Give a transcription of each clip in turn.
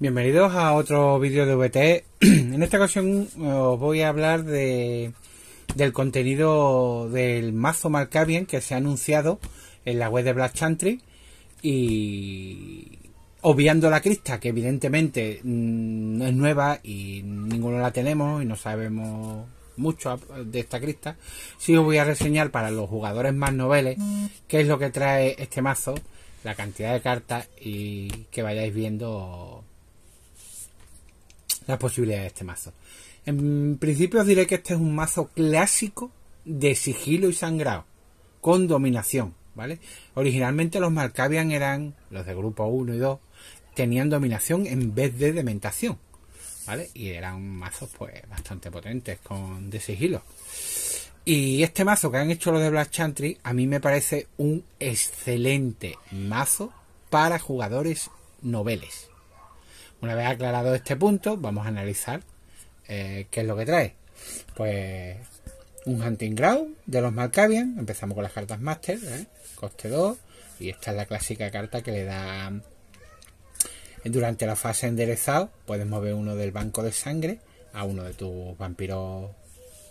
Bienvenidos a otro vídeo de VTE. en esta ocasión eh, os voy a hablar del contenido del mazo Malkavian que se ha anunciado en la web de Black Chantry y obviando la crista que evidentemente no mm, es nueva y ninguno la tenemos y no sabemos mucho de esta crista, sí os voy a reseñar para los jugadores más noveles qué es lo que trae este mazo, la cantidad de cartas y que vayáis viendo las posibilidades de este mazo. En principio os diré que este es un mazo clásico de sigilo y sangrado, con dominación, ¿vale? Originalmente los Malkavian eran, los de grupo 1 y 2, tenían dominación en vez de dementación, ¿vale? Y eran mazos pues bastante potentes con de sigilo. Y este mazo que han hecho los de Black Chantry a mí me parece un excelente mazo para jugadores noveles. Una vez aclarado este punto, vamos a analizar eh, qué es lo que trae. Pues un Hunting Ground de los Malkavian. Empezamos con las cartas Master, ¿eh? coste 2. Y esta es la clásica carta que le da. Durante la fase enderezado, puedes mover uno del banco de sangre a uno de tus vampiros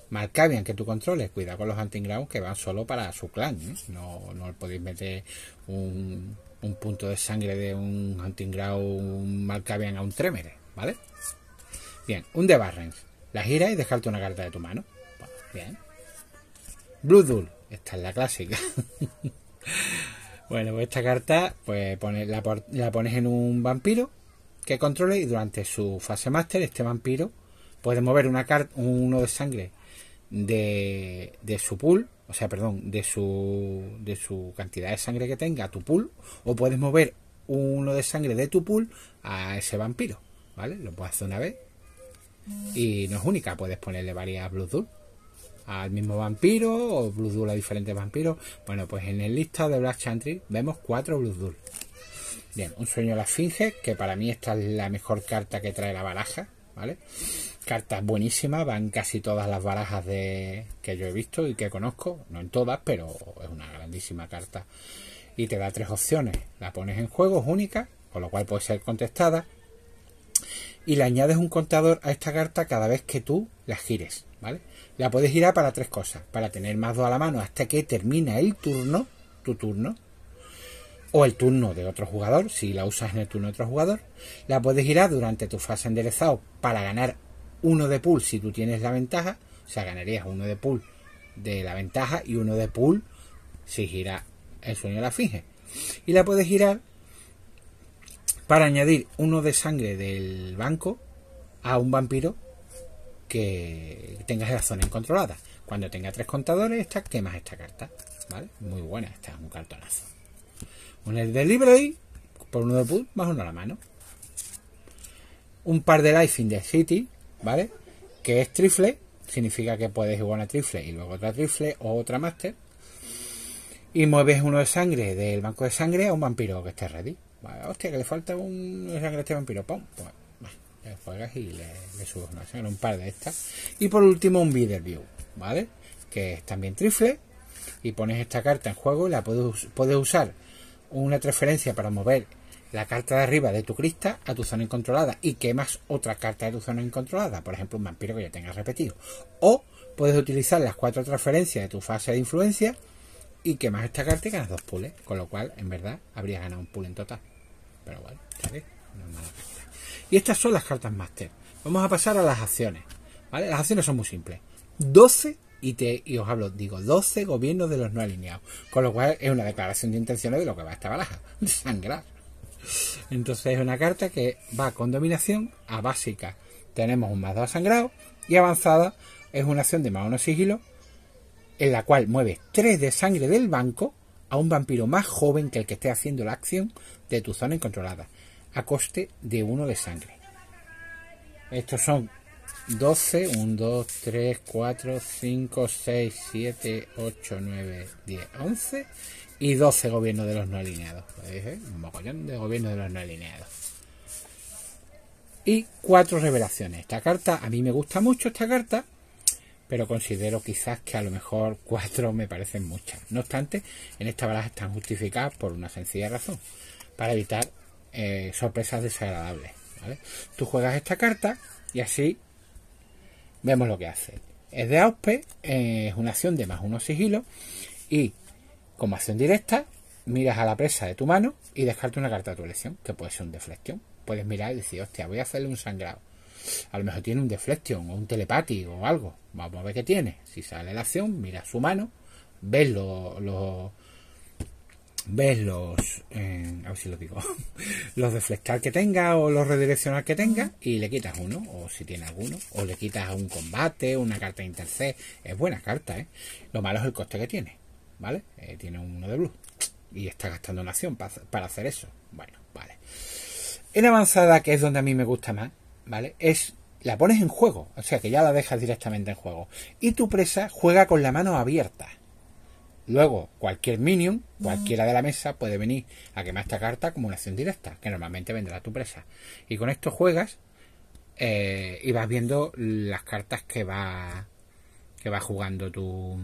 Malkavian que tú controles. Cuidado con los Hunting grounds que van solo para su clan. ¿eh? No, no podéis meter un un punto de sangre de un ground, un malcavian a un Tremere, ¿vale? Bien, un de Barrens. La gira y dejarte una carta de tu mano. Bueno, bien. Blue Dull. Esta es la clásica. bueno, pues esta carta pues la, la pones en un vampiro que controle y durante su fase máster este vampiro puede mover una carta, uno de sangre de, de su pool o sea, perdón, de su, de su cantidad de sangre que tenga tu pool, o puedes mover uno de sangre de tu pool a ese vampiro, ¿vale? Lo puedes hacer una vez. Y no es única, puedes ponerle varias Blue al mismo vampiro o Blue a diferentes vampiros. Bueno, pues en el lista de Black Chantry vemos cuatro Blue Bien, un sueño a la finge, que para mí esta es la mejor carta que trae la baraja, ¿vale? cartas buenísima van casi todas las barajas de que yo he visto y que conozco, no en todas, pero es una grandísima carta. Y te da tres opciones, la pones en juego, es única, con lo cual puede ser contestada, y le añades un contador a esta carta cada vez que tú la gires, ¿vale? La puedes girar para tres cosas, para tener más dos a la mano hasta que termina el turno, tu turno, o el turno de otro jugador, si la usas en el turno de otro jugador, la puedes girar durante tu fase enderezado para ganar uno de pool si tú tienes la ventaja, o sea, ganarías uno de pool de la ventaja y uno de pool si gira el sueño la finge. Y la puedes girar para añadir uno de sangre del banco a un vampiro que tengas la zona incontrolada. Cuando tenga tres contadores, esta, quemas esta carta. ¿Vale? Muy buena, esta es un cartonazo. Un y por uno de pool más uno a la mano. Un par de life in the city ¿vale? Que es trifle, significa que puedes jugar una trifle y luego otra trifle o otra máster. Y mueves uno de sangre del banco de sangre a un vampiro que esté ready. Vale, hostia, que le falta un sangre a este vampiro. Pum, pues, le juegas y le, subes una un par de estas. Y por último, un Bitter View, ¿vale? Que es también trifle. Y pones esta carta en juego y la puedes, puedes usar una transferencia para mover la carta de arriba de tu crista a tu zona incontrolada y quemas otra carta de tu zona incontrolada, por ejemplo un vampiro que ya tengas repetido. O puedes utilizar las cuatro transferencias de tu fase de influencia y quemas esta carta y ganas dos pules, con lo cual en verdad habrías ganado un pool en total. Pero bueno, y estas son las cartas máster. Vamos a pasar a las acciones. ¿vale? Las acciones son muy simples. 12 y, te, y os hablo, digo, 12 gobiernos de los no alineados. Con lo cual es una declaración de intenciones de lo que va a esta baraja. sangrar. Entonces es una carta que va con dominación a básica. Tenemos un más 2 sangrado y avanzada es una acción de más 1 sigilo en la cual mueves 3 de sangre del banco a un vampiro más joven que el que esté haciendo la acción de tu zona incontrolada a coste de 1 de sangre. Estos son 12, 1, 2, 3, 4, 5, 6, 7, 8, 9, 10, 11 y 12 gobiernos de los no alineados. Eh? Un mogollón de gobiernos de los no alineados. Y cuatro revelaciones. Esta carta, a mí me gusta mucho esta carta, pero considero quizás que a lo mejor cuatro me parecen muchas. No obstante, en esta baraja están justificadas por una sencilla razón, para evitar eh, sorpresas desagradables. Tú juegas esta carta y así Vemos lo que hace. Es de AUSPE, es una acción de más uno sigilo. y como acción directa miras a la presa de tu mano y descarta una carta de tu elección, que puede ser un deflection. Puedes mirar y decir, hostia, voy a hacerle un sangrado. A lo mejor tiene un deflection o un telepático. o algo. Vamos a ver qué tiene. Si sale la acción, miras su mano, ves los ves los a ver si lo digo los deflectar que tenga o los redireccionar que tenga y le quitas uno o si tiene alguno o le quitas un combate una carta de interced es buena carta ¿eh? lo malo es el coste que tiene vale eh, tiene uno de blue y está gastando una acción para, para hacer eso bueno vale en avanzada que es donde a mí me gusta más vale es la pones en juego o sea que ya la dejas directamente en juego y tu presa juega con la mano abierta Luego, cualquier minion, cualquiera de la mesa, puede venir a quemar esta carta como una acción directa, que normalmente vendrá a tu presa. Y con esto juegas eh, y vas viendo las cartas que va, que va jugando tu,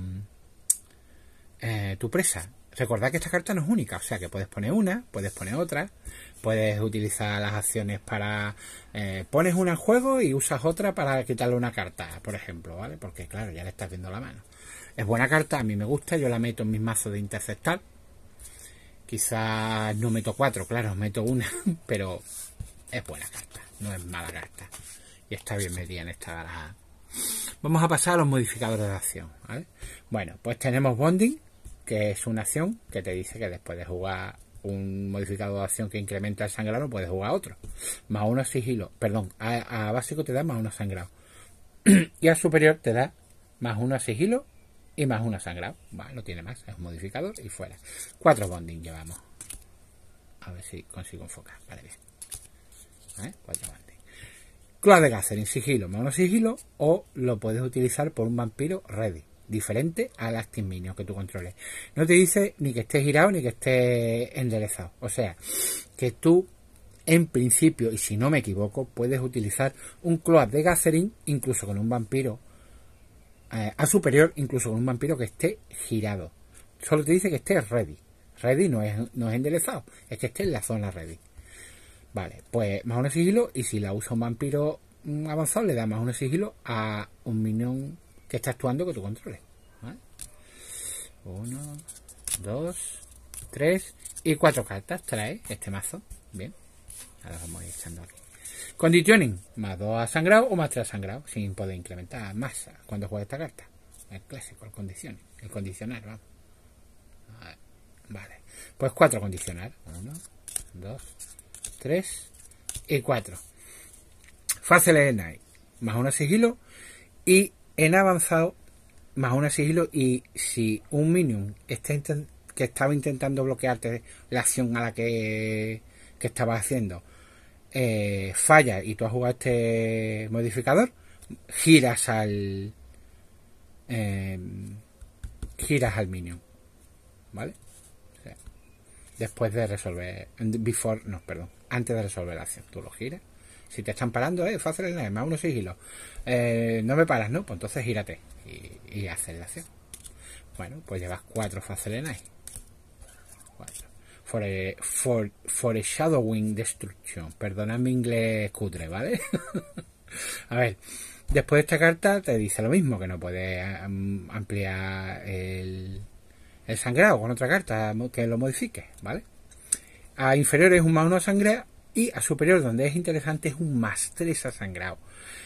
eh, tu presa. Recordad que esta carta no es única, o sea que puedes poner una, puedes poner otra, puedes utilizar las acciones para... Eh, pones una en juego y usas otra para quitarle una carta, por ejemplo, ¿vale? Porque claro, ya le estás viendo la mano. Es buena carta, a mí me gusta, yo la meto en mis mazos de interceptar. Quizás no meto cuatro, claro, meto una, pero es buena carta, no es mala carta. Y está bien metida en esta Vamos a pasar a los modificadores de acción. Bueno, pues tenemos Bonding, que es una acción que te dice que después de jugar un modificador de acción que incrementa el sangrado, puedes jugar otro. Más uno sigilo, perdón, a, básico te da más uno sangrado. y a superior te da más uno sigilo y más una sangrado. Bueno, no tiene más, es un modificador y fuera. Cuatro bonding llevamos. A ver si consigo enfocar. Vale, bien. ¿Eh? Cuatro bonding. Cloak de Gathering, sigilo, mono sigilo, o lo puedes utilizar por un vampiro ready. Diferente al Acting Minion que tú controles. No te dice ni que esté girado ni que esté enderezado. O sea, que tú en principio, y si no me equivoco, puedes utilizar un cloak de Gathering incluso con un vampiro eh, a superior incluso con un vampiro que esté girado. Solo te dice que esté ready. Ready no es, no enderezado, es que esté en la zona ready. Vale, pues más un sigilo y si la usa un vampiro mm, avanzado le da más un sigilo a un minion que está actuando que tú controles. Uno, dos, tres y cuatro cartas trae este mazo. Bien, ahora vamos a ir echando aquí. Condicionen más 2 a sangrado o más 3 a sangrado, sin poder incrementar masa cuando juega esta carta. El clásico, el condicionen, el condicional, vamos. Ah, vale. Pues 4 condicionar 1, 2, 3 y 4. Fase Night, más 1 sigilo y en avanzado más 1 sigilo y si un minion está que estaba intentando bloquearte la acción a la que, que haciendo eh, falla y tú has jugado este modificador, giras al. Em, giras al minion. ¿Vale? después de resolver. Before, no, perdón. Antes de resolver la acción. Tú lo giras. Si te están parando, eh, fácil nada, más uno sigilo. Eh, no me paras, ¿no? Pues entonces gírate y, hace haces la acción. Bueno, pues llevas cuatro facelenais For for, Shadowing destruction. Perdonad mi inglés cutre, ¿vale? a ver, después de esta carta te dice lo mismo, que no puedes ampliar el, sangrado con otra carta que lo modifique, ¿vale? A inferior es un más uno sangrado y a superior, donde es interesante, es un más tres a sangrado.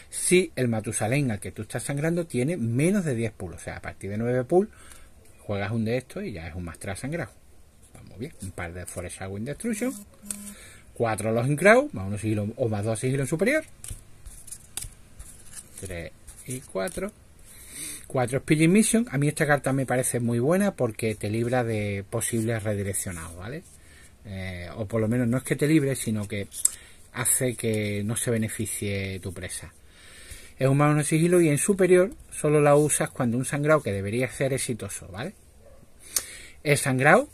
Si el Matusalén al que tú estás sangrando tiene menos de 10 pulls, o sea, a partir de 9 pulls juegas un de estos y ya es un más 3 sangrado bien, un par de Shadowing Destruction. cuatro los Crow, más sigilo o más 2 sigilo superior. 3 y 4. 4 Spirit Mission. A mí esta carta me parece muy buena porque te libra de posibles redireccionados, ¿vale? Eh, o por lo menos no es que te libre, sino que hace que no se beneficie tu presa. Es un más uno sigilo y en superior solo la usas cuando un sangrado que debería ser exitoso, ¿vale? es sangrado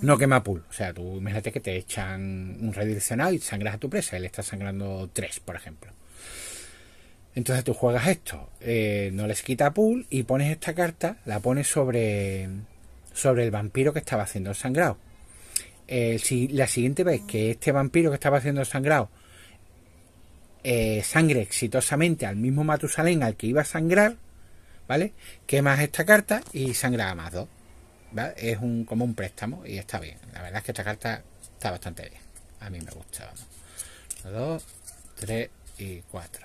no quema pool. O sea, tú imagínate que te echan un redireccionado y sangras a tu presa. Él está sangrando tres, por ejemplo. Entonces tú juegas esto, eh, no les quita pool y pones esta carta, la pones sobre, sobre el vampiro que estaba haciendo el sangrado. Eh, si la siguiente vez que este vampiro que estaba haciendo el sangrado eh, sangre exitosamente al mismo Matusalén al que iba a sangrar, ¿vale? Quemas esta carta y sangra a más dos. Es un, como un préstamo y está bien. La verdad es que esta carta está bastante bien. A mí me gusta, Dos, 2, 3 y cuatro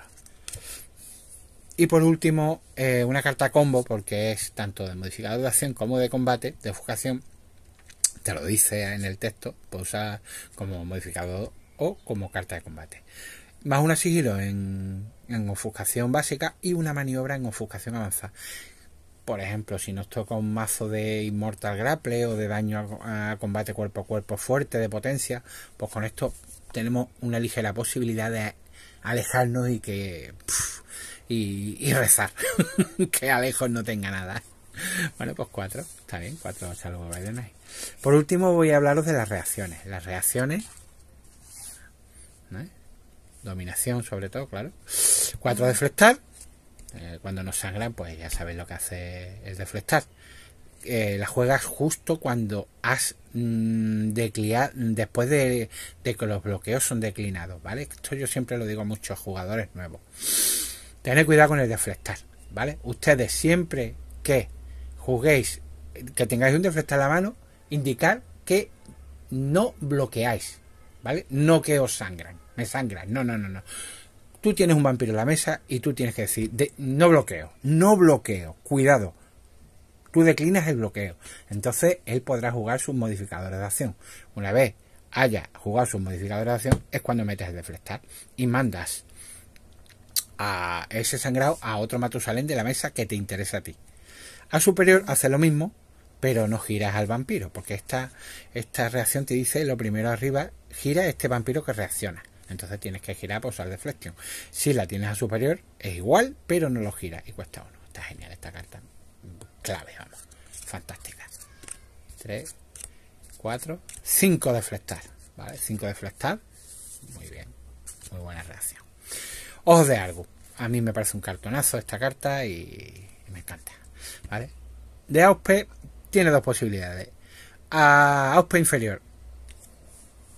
Y por último, eh, una carta combo, porque es tanto de modificador de acción como de combate, de ofuscación Te lo dice en el texto, Puedes usar como modificador o como carta de combate. Más una sigilo en, en ofuscación básica y una maniobra en ofuscación avanzada. Por ejemplo, si nos toca un mazo de Immortal Grapple o de daño a, combate cuerpo a cuerpo fuerte, de potencia, pues con esto tenemos una ligera posibilidad de alejarnos y que. y, rezar. que Alejo no tenga nada. Bueno, pues cuatro. Está bien, cuatro. salvo Por último, voy a hablaros de las reacciones. Las reacciones. Dominación, sobre todo, claro. Cuatro deflectar. Eh, cuando no sangran, pues ya sabéis lo que hace el deflectar. Eh, la juegas justo cuando has mm, decliado, después de, que los bloqueos son declinados, ¿vale? Esto yo siempre lo digo a muchos jugadores nuevos. Tened cuidado con el deflectar, ¿vale? Ustedes siempre que juguéis, que tengáis un deflectar a la mano, indicad que no bloqueáis, ¿vale? No que os sangran, me sangran, no, no, no, no tú tienes un vampiro en la mesa y tú tienes que decir, no bloqueo, no bloqueo, cuidado. Tú declinas el bloqueo. Entonces él podrá jugar sus modificadores de acción. Una vez haya jugado sus modificadores de acción, es cuando metes el deflectar y mandas a ese sangrado a otro Matusalén de la mesa que te interesa a ti. A superior hace lo mismo, pero no giras al vampiro, porque esta, esta reacción te dice lo primero arriba, gira este vampiro que reacciona. Entonces tienes que girar para usar deflection. Si la tienes a superior, es igual, pero no lo gira. y cuesta uno. Está genial esta carta. Clave, vamos. Fantástica. 3, 4, 5 deflectar. ¿Vale? 5 deflectar. Muy bien. Muy buena reacción. Ojos de algo. A mí me parece un cartonazo esta carta y, me encanta. ¿Vale? De AUSPE tiene dos posibilidades. A AUSPE inferior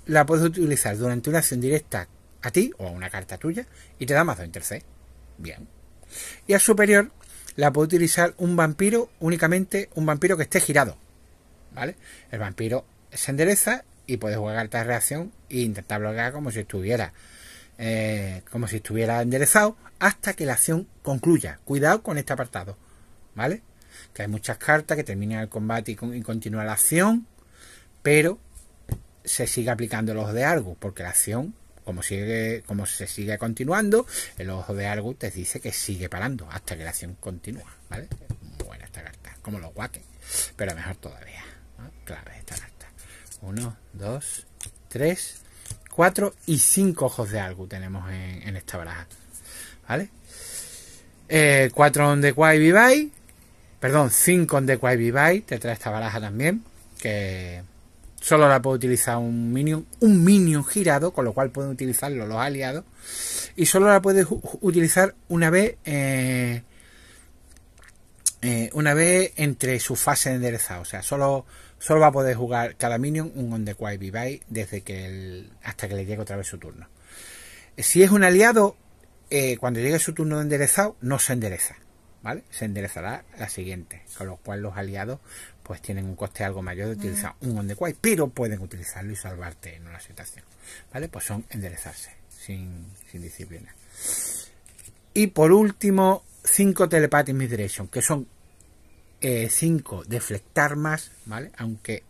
la puedes utilizar durante una acción directa a ti o a una carta tuya y te da más 2 en tercer. Bien. Y al superior la puede utilizar un vampiro, únicamente un vampiro que esté girado. ¿Vale? El vampiro se endereza y puedes jugar esta reacción e intentar bloquear como si estuviera. Eh, como si estuviera enderezado hasta que la acción concluya. Cuidado con este apartado. ¿Vale? Que hay muchas cartas que terminan el combate y, y continúa la acción. Pero se sigue aplicando el ojo de algo porque la acción, como, sigue, como se sigue continuando, el ojo de algo te dice que sigue parando hasta que la acción continúa. ¿vale? Buena esta carta, como los guaques, pero mejor todavía. ¿no? Clave esta carta. Uno, dos, tres, cuatro y 5 ojos de algo tenemos en, esta baraja. ¿Vale? 4 eh, on the Quai Vivai. Perdón, 5 on the Quai Vivai. Te trae esta baraja también. Que Solo la puede utilizar un minion, un minion girado, con lo cual pueden utilizarlo los aliados. Y solo la puede utilizar una vez, eh, eh, una vez entre su fase enderezado. O sea, solo, solo va a poder jugar cada minion un on the quiet desde que el, hasta que le llegue otra vez su turno. Si es un aliado, eh, cuando llegue su turno de enderezado, no se endereza. ¿Vale? Se enderezará la siguiente, con lo cual los aliados pues tienen un coste algo mayor de mm. utilizar un on the quiet, pero pueden utilizarlo y salvarte en una situación. ¿Vale? Pues son enderezarse sin, disciplina. Y por último, 5 telepathic direction. que son 5 eh, deflectar más, ¿vale? Aunque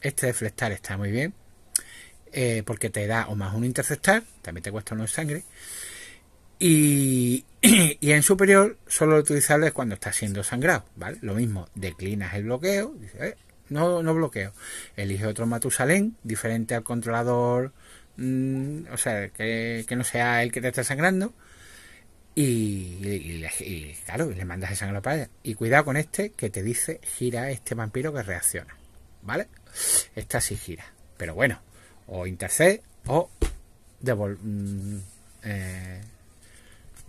este deflectar está muy bien, eh, porque te da o más un interceptar, también te cuesta uno en sangre, Y, en superior solo lo utilizable es cuando está siendo sangrado, ¿vale? Lo mismo, declinas el bloqueo, eh, no, no bloqueo. Elige otro Matusalén, diferente al controlador, mm, o sea, que, no sea el que te está sangrando. Y, claro, le mandas el sangre a la Y cuidado con este que te dice gira este vampiro que reacciona. ¿Vale? Esta sí gira. Pero bueno, o intercede o mm, eh,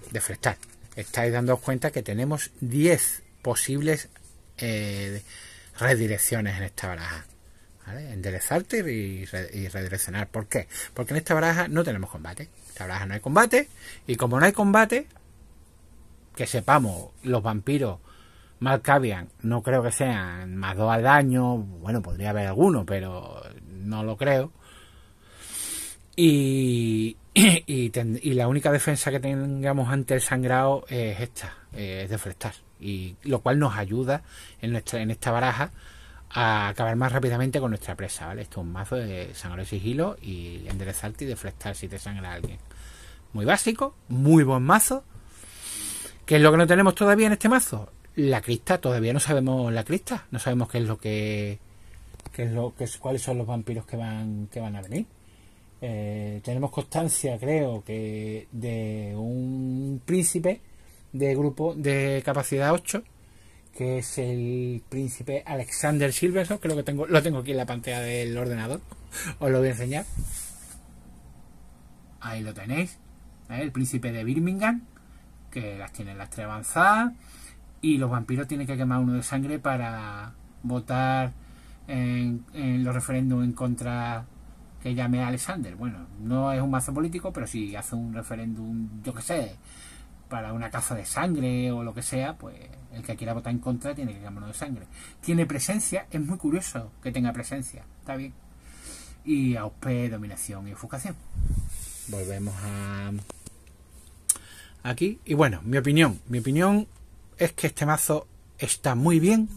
de frestar Estáis dando cuenta que tenemos 10 posibles eh, redirecciones en esta baraja. ¿Vale? Enderezarte y, redireccionar. ¿Por qué? Porque en esta baraja no tenemos combate. En esta baraja no hay combate. Y como no hay combate, que sepamos, los vampiros Malkavian no creo que sean más dos al daño. Bueno, podría haber alguno, pero no lo creo. Y, y, la única defensa que tengamos ante el sangrado es esta, eh, es deflectar. Y lo cual nos ayuda en, nuestra, en esta baraja a acabar más rápidamente con nuestra presa, ¿vale? Esto es un mazo de sangre y sigilo y enderezarte y deflectar si te sangra alguien. Muy básico, muy buen mazo. ¿Qué es lo que no tenemos todavía en este mazo? La crista, todavía no sabemos la crista, no sabemos qué es lo que, es lo, cuáles son los vampiros que van, que van a venir. Eh, tenemos constancia, creo, que de un príncipe de grupo de capacidad 8, que es el príncipe Alexander Silverson, lo que tengo, lo tengo aquí en la pantalla del ordenador, os lo voy a enseñar. Ahí lo tenéis, ¿eh? el príncipe de Birmingham, que las tiene las tres avanzadas, y los vampiros tienen que quemar uno de sangre para votar en, en los referéndum en contra que llame a Alexander. Bueno, no es un mazo político, pero si hace un referéndum, yo que sé, para una caza de sangre o lo que sea, pues el que quiera votar en contra tiene que llamarlo de sangre. Tiene presencia, es muy curioso que tenga presencia, está bien. Y AUP, dominación y enfocación. Volvemos a aquí. Y bueno, mi opinión. Mi opinión es que este mazo está muy bien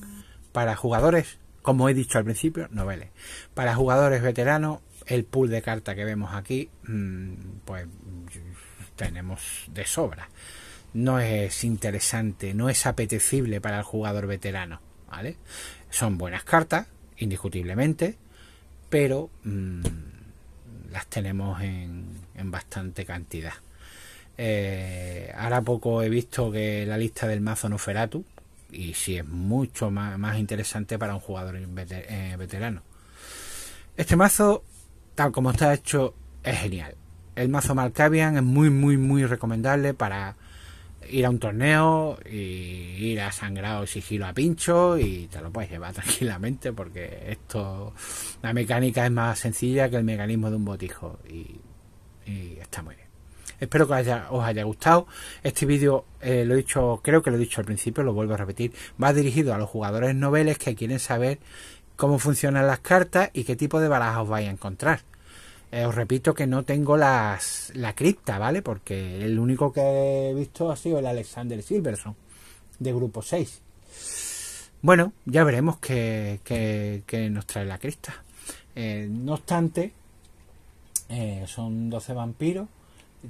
para jugadores, como he dicho al principio, noveles. Para jugadores veteranos el pool de carta que vemos aquí, mm, pues tenemos de sobra. No es interesante, no es apetecible para el jugador veterano, ¿vale? Son buenas cartas, indiscutiblemente, pero mm, las tenemos en, bastante cantidad. Eh, ahora poco he visto que la lista del mazo Noferatu, y si es mucho más, interesante para un jugador eh, veterano. Este mazo tal como está hecho, es genial. El mazo Malkavian es muy, muy, muy recomendable para ir a un torneo y ir a sangrado y sigilo a pincho y te lo puedes llevar tranquilamente porque esto, la mecánica es más sencilla que el mecanismo de un botijo y, está muy bien. Espero que os haya gustado. Este vídeo, eh, lo he dicho, creo que lo he dicho al principio, lo vuelvo a repetir, va dirigido a los jugadores noveles que quieren saber cómo funcionan las cartas y qué tipo de barajas os vais a encontrar. Eh, os repito que no tengo las, la cripta, ¿vale? Porque el único que he visto ha sido el Alexander Silverson, de grupo 6. Bueno, ya veremos qué, nos trae la cripta. Eh, no obstante, eh, son 12 vampiros.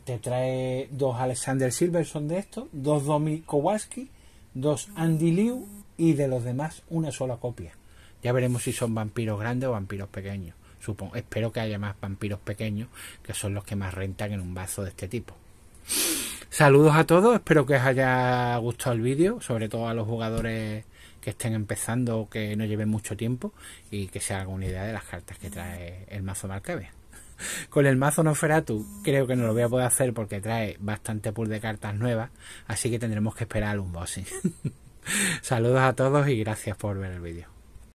Te trae dos Alexander Silverson de estos, dos Domi Kowalski, dos Andy Liu y de los demás una sola copia. Ya veremos si son vampiros grandes o vampiros pequeños. Supongo, espero que haya más vampiros pequeños, que son los que más rentan en un vaso de este tipo. Saludos a todos, espero que os haya gustado el vídeo, sobre todo a los jugadores que estén empezando o que no lleven mucho tiempo y que se hagan una idea de las cartas que trae el mazo Marquebe. Con el mazo Noferatu creo que no lo voy a poder hacer porque trae bastante pool de cartas nuevas, así que tendremos que esperar un bossing. Saludos a todos y gracias por ver el vídeo.